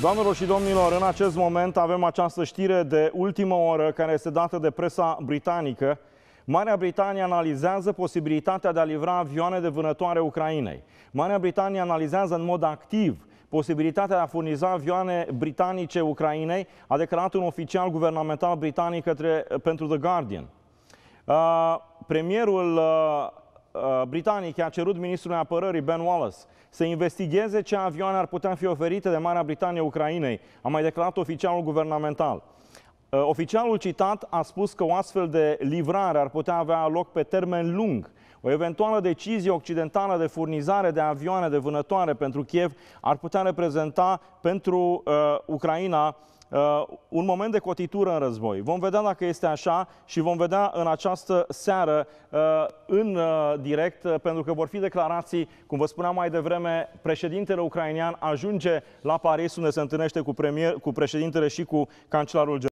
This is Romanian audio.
Doamnelor și domnilor, în acest moment avem această știre de ultimă oră care este dată de presa britanică. Marea Britanie analizează posibilitatea de a livra avioane de vânătoare Ucrainei. Marea Britanie analizează în mod activ posibilitatea de a furniza avioane britanice Ucrainei, a declarat un oficial guvernamental britanic către, pentru The Guardian. Uh, premierul uh, Uh, britanic a cerut ministrul apărării Ben Wallace să investigheze ce avioane ar putea fi oferite de Marea Britanie Ucrainei, a mai declarat oficialul guvernamental. Uh, oficialul citat a spus că o astfel de livrare ar putea avea loc pe termen lung, o eventuală decizie occidentală de furnizare de avioane de vânătoare pentru Kiev ar putea reprezenta pentru uh, Ucraina Uh, un moment de cotitură în război. Vom vedea dacă este așa și vom vedea în această seară uh, în uh, direct, uh, pentru că vor fi declarații, cum vă spuneam mai devreme, președintele ucrainean ajunge la Paris unde se întâlnește cu, premier, cu președintele și cu cancelarul general.